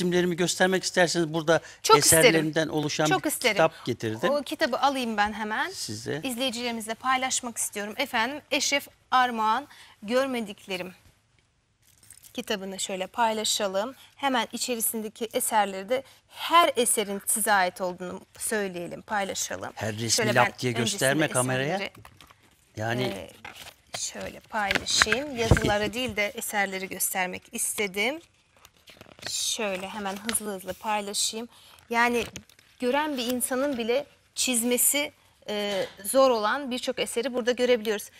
resimlerimi göstermek isterseniz burada Çok eserlerimden isterim. oluşan Çok bir isterim. kitap getirdim. O kitabı alayım ben hemen. Size. İzleyicilerimizle paylaşmak istiyorum. Efendim Eşref Armağan Görmediklerim kitabını şöyle paylaşalım. Hemen içerisindeki eserleri de her eserin size ait olduğunu söyleyelim, paylaşalım. Her resmi lap diye gösterme kameraya. Yani e, şöyle paylaşayım. Yazıları değil de eserleri göstermek istedim. Şöyle hemen hızlı hızlı paylaşayım. Yani gören bir insanın bile çizmesi e, zor olan birçok eseri burada görebiliyoruz.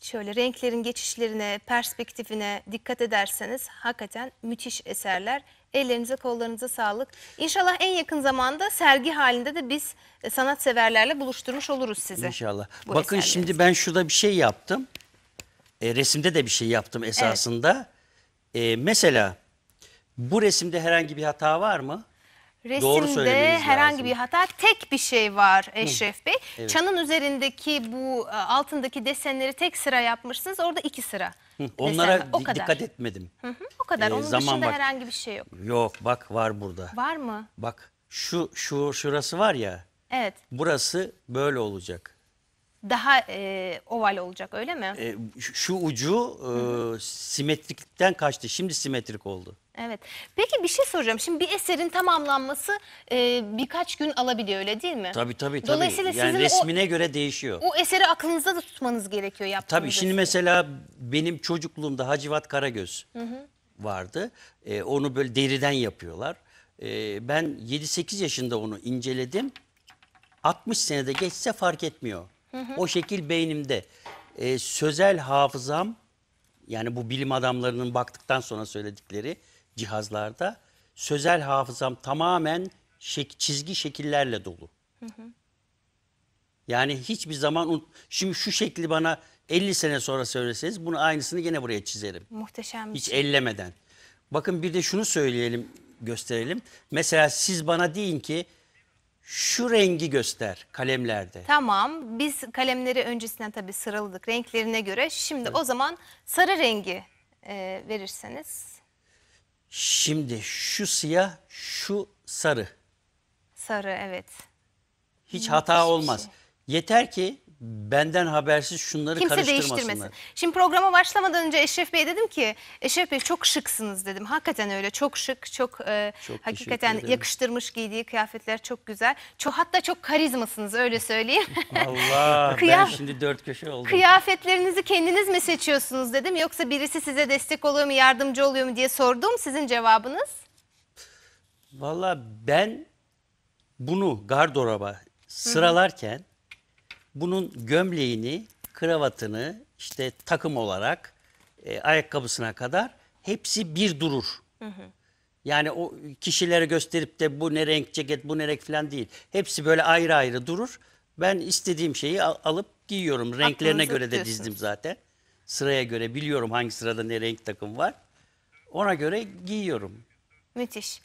Şöyle renklerin geçişlerine, perspektifine dikkat ederseniz hakikaten müthiş eserler. Ellerinize kollarınıza sağlık. İnşallah en yakın zamanda sergi halinde de biz e, sanatseverlerle buluşturmuş oluruz sizi. İnşallah. Bakın şimdi ben şurada bir şey yaptım. E, resimde de bir şey yaptım esasında. Evet. E, mesela bu resimde herhangi bir hata var mı? Doğru Resimde söylemeniz herhangi lazım. bir hata tek bir şey var Eşref Bey. Evet. Çanın üzerindeki bu e, altındaki desenleri tek sıra yapmışsınız. Orada iki sıra. Onlara o kadar. dikkat etmedim. Hı hı, o kadar. Ee, Onun zaman dışında bak- herhangi bir şey yok. Yok bak var burada. Var mı? Bak şu şu şurası var ya. Evet. Burası böyle olacak. Daha e, oval olacak öyle mi? E, şu- ucu e, simetrikten kaçtı. Şimdi simetrik oldu. Evet. Peki bir şey soracağım. Şimdi bir eserin tamamlanması e, birkaç gün alabiliyor öyle değil mi? Tabii tabii. tabii. Dolayısıyla yani sizin resmine o, göre değişiyor. O eseri aklınızda da tutmanız gerekiyor yaptığınız Tabii şimdi eseri. mesela benim çocukluğumda Hacivat Karagöz hı hı. vardı. E, onu böyle deriden yapıyorlar. E, ben 7-8 yaşında onu inceledim. 60 senede geçse fark etmiyor. Hı hı. O şekil beynimde. E, sözel hafızam yani bu bilim adamlarının baktıktan sonra söyledikleri cihazlarda sözel hafızam tamamen şek, çizgi şekillerle dolu. Hı hı. Yani hiçbir zaman şimdi şu şekli bana 50 sene sonra söyleseniz bunu aynısını yine buraya çizerim. Muhteşem. Hiç şey. ellemeden. Bakın bir de şunu söyleyelim, gösterelim. Mesela siz bana deyin ki şu rengi göster kalemlerde. Tamam biz kalemleri öncesinden tabii sıraladık renklerine göre. Şimdi evet. o zaman sarı rengi e, verirseniz. Şimdi şu siyah şu sarı. Sarı evet. Hiç Müthiş hata olmaz. Şey. Yeter ki benden habersiz şunları Kimse değiştirmesin. Şimdi programa başlamadan önce Eşref Bey dedim ki Eşref Bey çok şıksınız dedim. Hakikaten öyle çok şık çok, e, Çok hakikaten yakıştırmış giydiği kıyafetler çok güzel. Çok, hatta çok karizmasınız öyle söyleyeyim. Allah ben şimdi dört köşe oldum. Kıyafetlerinizi kendiniz mi seçiyorsunuz dedim. Yoksa birisi size destek oluyor mu yardımcı oluyor mu diye sordum. Sizin cevabınız? Valla ben bunu gardıroba sıralarken bunun gömleğini, kravatını işte takım olarak e, ayakkabısına kadar hepsi bir durur. Hı hı. Yani o kişilere gösterip de bu ne renk ceket bu ne renk falan değil. Hepsi böyle ayrı ayrı durur. Ben istediğim şeyi al alıp giyiyorum. Renklerine Aklınızı göre de dizdim zaten. Sıraya göre biliyorum hangi sırada ne renk takım var. Ona göre giyiyorum. Müthiş.